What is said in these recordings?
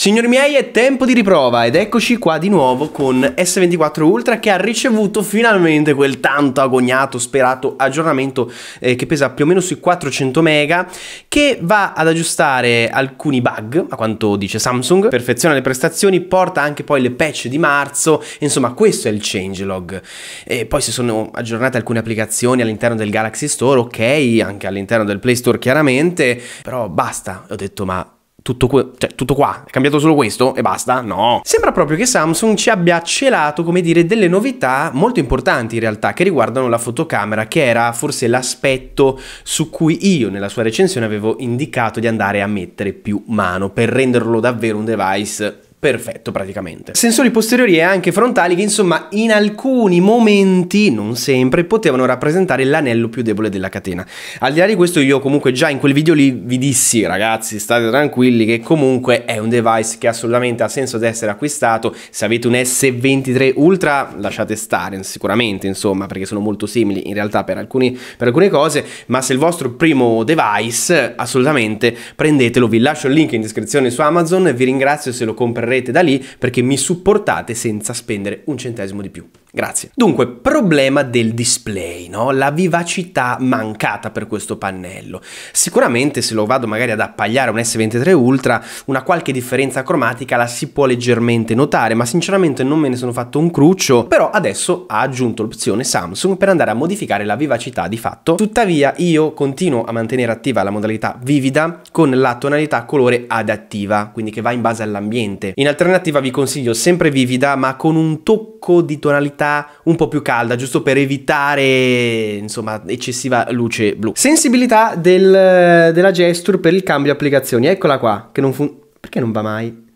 Signori miei è tempo di riprova ed eccoci qua di nuovo con S24 Ultra che ha ricevuto finalmente quel tanto agognato, sperato aggiornamento eh, che pesa più o meno sui 400 mega che va ad aggiustare alcuni bug a quanto dice Samsung, perfeziona le prestazioni, porta anche poi le patch di marzo, insomma questo è il changelog e poi si sono aggiornate alcune applicazioni all'interno del Galaxy Store, ok, anche all'interno del Play Store chiaramente, però basta, ho detto ma tutto, cioè, tutto, qua, è cambiato solo questo e basta? No. Sembra proprio che Samsung ci abbia celato, come dire, delle novità molto importanti in realtà che riguardano la fotocamera, che era forse l'aspetto su cui io nella sua recensione avevo indicato di andare a mettere più mano per renderlo davvero un device perfetto praticamente. Sensori posteriori e anche frontali che insomma in alcuni momenti, non sempre, potevano rappresentare l'anello più debole della catena. Al di là di questo io comunque già in quel video lì vi dissi ragazzi state tranquilli che comunque è un device che assolutamente ha senso di essere acquistato, se avete un S23 Ultra lasciate stare sicuramente insomma perché sono molto simili in realtà per, alcuni, per alcune cose, ma se il vostro primo device assolutamente prendetelo, vi lascio il link in descrizione su Amazon, e vi ringrazio se lo comprerete trarrete da lì perché mi supportate senza spendere un centesimo di più. Grazie. Dunque, problema del display, no? La vivacità mancata per questo pannello. Sicuramente se lo vado magari ad appagliare un S23 Ultra, una qualche differenza cromatica la si può leggermente notare, ma sinceramente non me ne sono fatto un cruccio, però adesso ha aggiunto l'opzione Samsung per andare a modificare la vivacità di fatto. Tuttavia io continuo a mantenere attiva la modalità vivida con la tonalità colore adattiva, quindi che va in base all'ambiente. In alternativa vi consiglio sempre vivida, ma con un tocco tocco di tonalità un po' più calda, giusto per evitare insomma eccessiva luce blu. Sensibilità del, della gesture per il cambio applicazioni, eccola qua, che non funziona. Perché non va mai?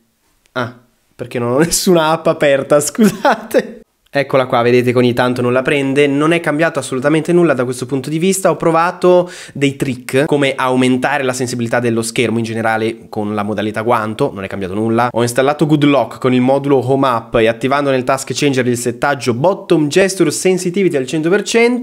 Ah, perché non ho nessuna app aperta, scusate. Eccola qua, vedete che ogni tanto non la prende, non è cambiato assolutamente nulla da questo punto di vista, ho provato dei trick come aumentare la sensibilità dello schermo in generale con la modalità guanto, non è cambiato nulla, ho installato Good Lock con il modulo Home Up e attivando nel task changer il settaggio Bottom Gesture Sensitivity al 100%,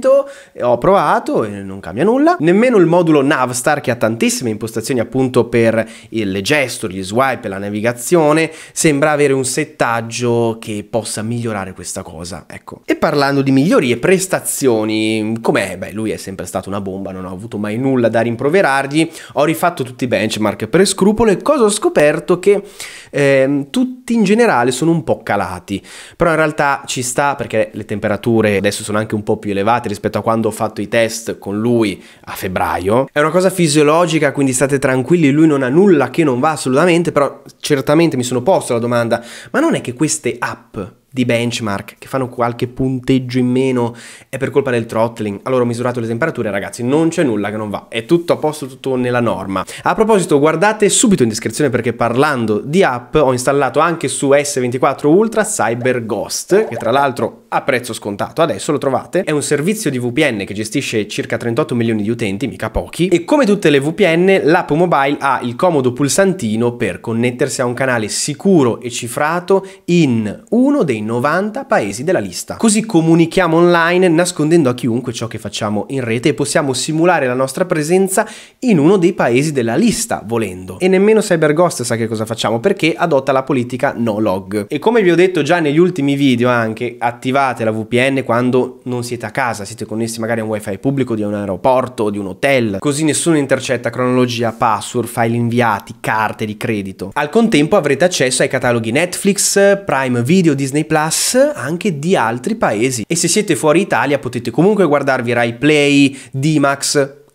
eh, ho provato e non cambia nulla, nemmeno il modulo Navstar che ha tantissime impostazioni appunto per le gesture, gli swipe, la navigazione, sembra avere un settaggio che possa migliorare questa cosa cosa, ecco. E parlando di migliorie, prestazioni, com'è? Beh, lui è sempre stato una bomba, non ho avuto mai nulla da rimproverargli, ho rifatto tutti i benchmark per scrupolo e cosa ho scoperto? Che eh, tutti in generale sono un po' calati, però in realtà ci sta perché le temperature adesso sono anche un po' più elevate rispetto a quando ho fatto i test con lui a febbraio. È una cosa fisiologica, quindi state tranquilli, lui non ha nulla che non va assolutamente, però certamente mi sono posto la domanda, ma non è che queste app di benchmark che fanno qualche punteggio in meno è per colpa del throttling. Allora ho misurato le temperature, ragazzi, non c'è nulla che non va, è tutto a posto, tutto nella norma. A proposito, guardate subito in descrizione perché parlando di app ho installato anche su S24 Ultra Cyber Ghost, che tra l'altro a prezzo scontato. Adesso lo trovate. È un servizio di VPN che gestisce circa 38 milioni di utenti, mica pochi. E come tutte le VPN, l'app mobile ha il comodo pulsantino per connettersi a un canale sicuro e cifrato in uno dei 90 paesi della lista. Così comunichiamo online nascondendo a chiunque ciò che facciamo in rete e possiamo simulare la nostra presenza in uno dei paesi della lista, volendo. E nemmeno CyberGhost sa che cosa facciamo perché adotta la politica no log. E come vi ho detto già negli ultimi video anche, attivare attivate la VPN quando non siete a casa, siete connessi magari a un wifi pubblico di un aeroporto o di un hotel, così nessuno intercetta cronologia, password, file inviati, carte di credito. Al contempo avrete accesso ai cataloghi Netflix, Prime Video, Disney Plus, anche di altri paesi. E se siete fuori Italia potete comunque guardarvi Rai Play, d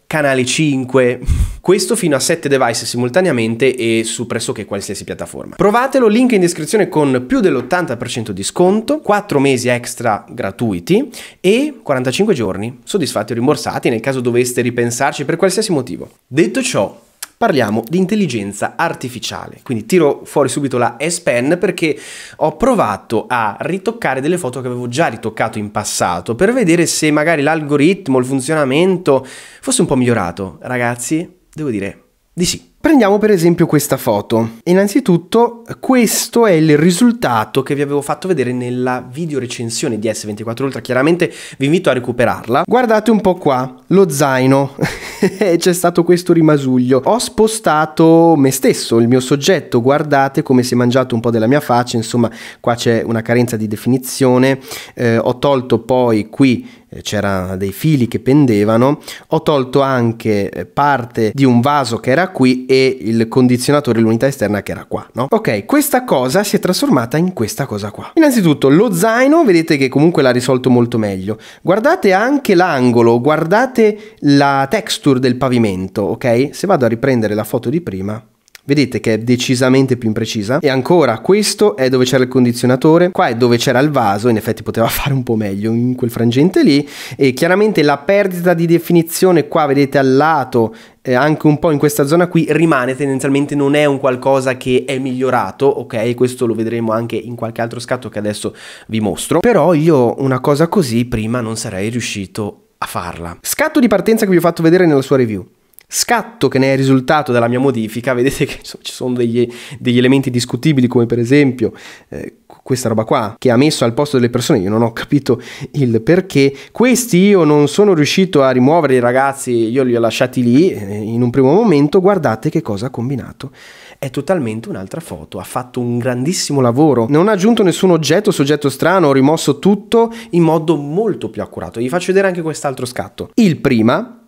canale 5, questo fino a 7 device simultaneamente e su pressoché qualsiasi piattaforma. Provatelo, link in descrizione con più dell'80% di sconto, 4 mesi extra gratuiti e 45 giorni soddisfatti o rimborsati nel caso doveste ripensarci per qualsiasi motivo. Detto ciò, parliamo di intelligenza artificiale. Quindi tiro fuori subito la S Pen perché ho provato a ritoccare delle foto che avevo già ritoccato in passato per vedere se magari l'algoritmo, il funzionamento fosse un po' migliorato. Ragazzi, devo dire di sì. Prendiamo per esempio questa foto. Innanzitutto questo è il risultato che vi avevo fatto vedere nella video recensione di S24 Ultra, chiaramente vi invito a recuperarla. Guardate un po' qua, lo zaino, c'è stato questo rimasuglio. Ho spostato me stesso, il mio soggetto, guardate come si è mangiato un po' della mia faccia, insomma qua c'è una carenza di definizione, eh, ho tolto poi qui eh, c'erano dei fili che pendevano, ho tolto anche eh, parte di un vaso che era qui e il condizionatore, l'unità esterna che era qua, no? Ok, questa cosa si è trasformata in questa cosa qua. Innanzitutto lo zaino, vedete che comunque l'ha risolto molto meglio. Guardate anche l'angolo, guardate la texture del pavimento, ok? Se vado a riprendere la foto di prima, Vedete che è decisamente più imprecisa. E ancora, questo è dove c'era il condizionatore, qua è dove c'era il vaso, in effetti poteva fare un po' meglio in quel frangente lì. E chiaramente la perdita di definizione qua, vedete al lato, eh, anche un po' in questa zona qui, rimane tendenzialmente, non è un qualcosa che è migliorato, ok? Questo lo vedremo anche in qualche altro scatto che adesso vi mostro. Però io una cosa così prima non sarei riuscito a farla. Scatto di partenza che vi ho fatto vedere nella sua review scatto che ne è risultato dalla mia modifica, vedete che ci sono degli, degli elementi discutibili come per esempio eh, questa roba qua che ha messo al posto delle persone, io non ho capito il perché, questi io non sono riuscito a rimuovere ragazzi, io li ho lasciati lì eh, in un primo momento, guardate che cosa ha combinato, è totalmente un'altra foto, ha fatto un grandissimo lavoro, non ha aggiunto nessun oggetto, soggetto strano, ho rimosso tutto in modo molto più accurato, vi faccio vedere anche quest'altro scatto, il prima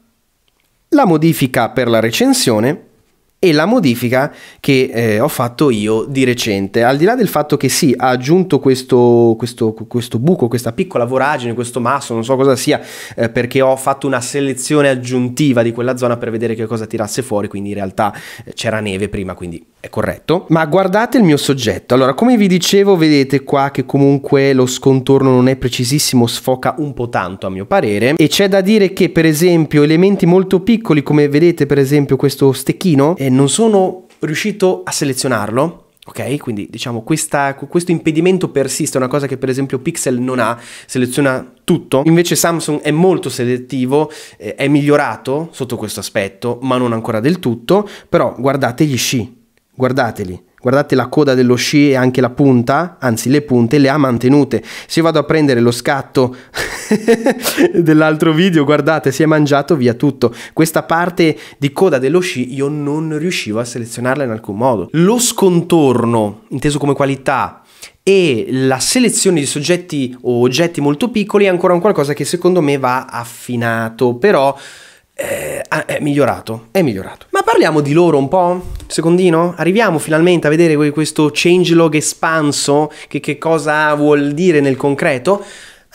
la modifica per la recensione e la modifica che eh, ho fatto io di recente. Al di là del fatto che sì, ha aggiunto questo, questo, questo buco, questa piccola voragine, questo masso, non so cosa sia, eh, perché ho fatto una selezione aggiuntiva di quella zona per vedere che cosa tirasse fuori, quindi in realtà eh, c'era neve prima, quindi è corretto, ma guardate il mio soggetto. Allora, come vi dicevo, vedete qua che comunque lo scontorno non è precisissimo, sfoca un po' tanto a mio parere e c'è da dire che per esempio elementi molto piccoli come vedete per esempio questo stecchino eh, non sono riuscito a selezionarlo Ok, quindi diciamo questa, questo impedimento persiste, è una cosa che per esempio Pixel non ha, seleziona tutto. Invece Samsung è molto selettivo, eh, è migliorato sotto questo aspetto, ma non ancora del tutto, però guardate gli sci, guardateli. Guardate la coda dello sci e anche la punta, anzi le punte le ha mantenute. Se vado a prendere lo scatto dell'altro video, guardate, si è mangiato via tutto. Questa parte di coda dello sci io non riuscivo a selezionarla in alcun modo. Lo scontorno, inteso come qualità, e la selezione di soggetti o oggetti molto piccoli è ancora un qualcosa che secondo me va affinato, però eh, ah, è migliorato, è migliorato. Ma parliamo di loro un po', secondino? Arriviamo finalmente a vedere questo changelog espanso, che, che cosa vuol dire nel concreto?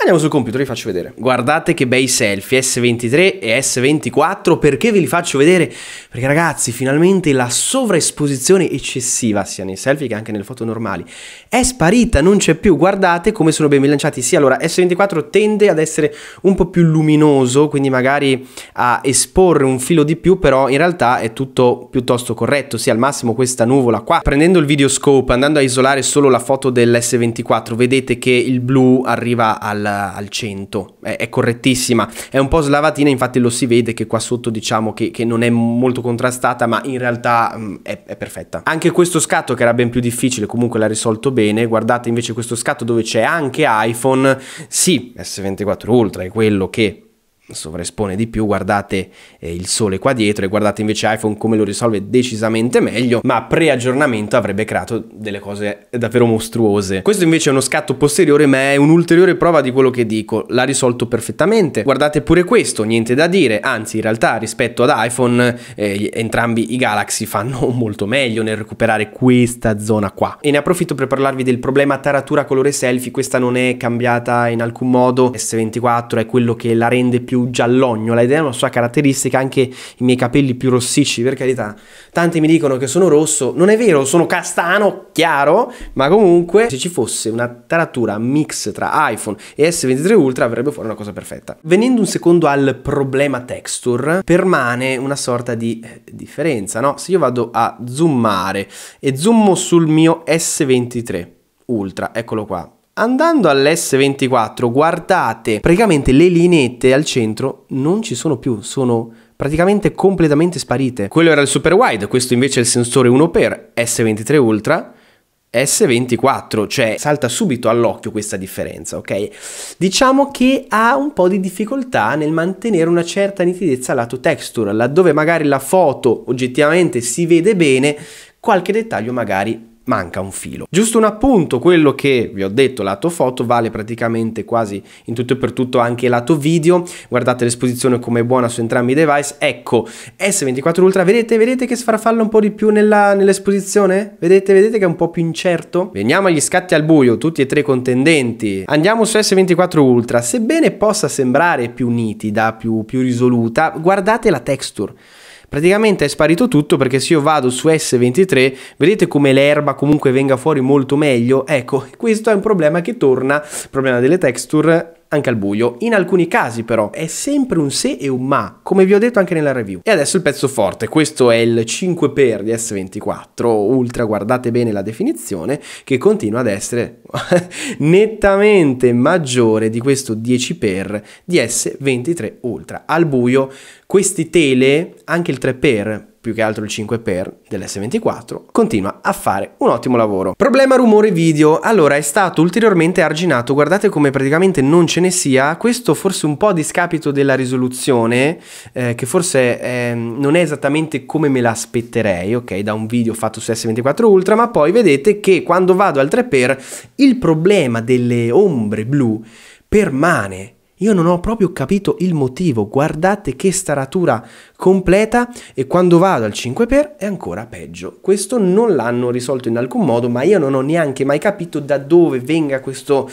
Andiamo sul computer, vi faccio vedere. Guardate che bei selfie S23 e S24, perché ve li faccio vedere? Perché ragazzi, finalmente la sovraesposizione eccessiva, sia nei selfie che anche nelle foto normali, è sparita, non c'è più. Guardate come sono ben bilanciati. Sì, allora S24 tende ad essere un po' più luminoso, quindi magari a esporre un filo di più, però in realtà è tutto piuttosto corretto. Sì, al massimo questa nuvola qua. Prendendo il video scope, andando a isolare solo la foto dell'S24, vedete che il blu arriva al al 100, è, è, correttissima, è un po' slavatina, infatti lo si vede che qua sotto diciamo che, che non è molto contrastata, ma in realtà mh, mm, è, è, perfetta. Anche questo scatto che era ben più difficile, comunque l'ha risolto bene, guardate invece questo scatto dove c'è anche iPhone, sì, S24 Ultra è quello che sovraespone di più, guardate eh, il sole qua dietro e guardate invece iPhone come lo risolve decisamente meglio, ma pre-aggiornamento avrebbe creato delle cose davvero mostruose. Questo invece è uno scatto posteriore, ma è un'ulteriore prova di quello che dico, l'ha risolto perfettamente. Guardate pure questo, niente da dire, anzi in realtà rispetto ad iPhone eh, entrambi i Galaxy fanno molto meglio nel recuperare questa zona qua. E ne approfitto per parlarvi del problema taratura colore selfie, questa non è cambiata in alcun modo, S24 è quello che la rende più più giallognola ed è una sua caratteristica anche i miei capelli più rossicci per carità tanti mi dicono che sono rosso non è vero sono castano chiaro ma comunque se ci fosse una taratura mix tra iPhone e S23 Ultra avrebbe fuori una cosa perfetta venendo un secondo al problema texture permane una sorta di eh, differenza no se io vado a zoomare e zoomo sul mio S23 Ultra eccolo qua andando all'S24 guardate, praticamente le lineette al centro non ci sono più, sono praticamente completamente sparite. Quello era il super wide, questo invece è il sensore 1x S23 Ultra. S24, cioè salta subito all'occhio questa differenza, ok? Diciamo che ha un po' di difficoltà nel mantenere una certa nitidezza lato texture, laddove magari la foto oggettivamente si vede bene, qualche dettaglio magari manca un filo. Giusto un appunto, quello che vi ho detto lato foto vale praticamente quasi in tutto e per tutto anche lato video, guardate l'esposizione come è buona su entrambi i device, ecco S24 Ultra, vedete, vedete che sfarfalla un po' di più nell'esposizione? Nell vedete, vedete che è un po' più incerto? Veniamo agli scatti al buio, tutti e tre contendenti, andiamo su S24 Ultra, sebbene possa sembrare più nitida, più, più risoluta, guardate la texture, praticamente è sparito tutto perché se io vado su S23 vedete come l'erba comunque venga fuori molto meglio ecco questo è un problema che torna problema delle texture anche al buio. In alcuni casi però è sempre un se e un ma, come vi ho detto anche nella review. E adesso il pezzo forte, questo è il 5x di S24 Ultra, guardate bene la definizione, che continua ad essere nettamente maggiore di questo 10x di S23 Ultra. Al buio questi tele, anche il 3x, più che altro il 5x dell'S24, continua a fare un ottimo lavoro. Problema rumore video, allora è stato ulteriormente arginato, guardate come praticamente non ce ne sia, questo forse un po' a discapito della risoluzione, eh, che forse eh, non è esattamente come me l'aspetterei, ok, da un video fatto su S24 Ultra, ma poi vedete che quando vado al 3x il problema delle ombre blu permane io non ho proprio capito il motivo. Guardate che staratura completa e quando vado al 5x è ancora peggio. Questo non l'hanno risolto in alcun modo, ma io non ho neanche mai capito da dove venga questo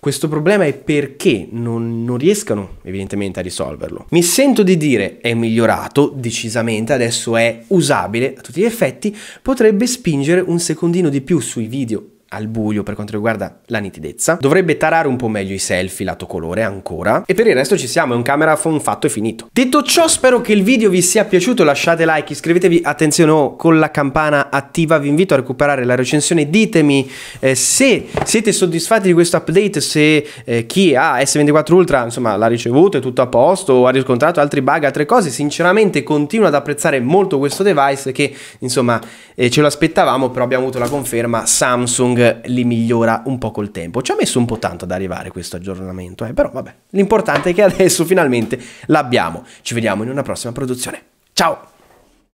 questo problema è perché non, non, riescano evidentemente a risolverlo. Mi sento di dire è migliorato decisamente, adesso è usabile a tutti gli effetti, potrebbe spingere un secondino di più sui video al buio per quanto riguarda la nitidezza. Dovrebbe tarare un po' meglio i selfie lato colore ancora. E per il resto ci siamo, è un camera phone fatto e finito. Detto ciò spero che il video vi sia piaciuto, lasciate like, iscrivetevi, attenzione oh, con la campana attiva, vi invito a recuperare la recensione, ditemi eh, se siete soddisfatti di questo update, se eh, chi ha S24 Ultra insomma l'ha ricevuto, è tutto a posto, o ha riscontrato altri bug, altre cose, sinceramente continuo ad apprezzare molto questo device che insomma eh, ce lo aspettavamo però abbiamo avuto la conferma Samsung li migliora un po' col tempo. Ci ha messo un po' tanto ad arrivare questo aggiornamento, eh, però vabbè, l'importante è che adesso finalmente l'abbiamo. Ci vediamo in una prossima produzione. Ciao!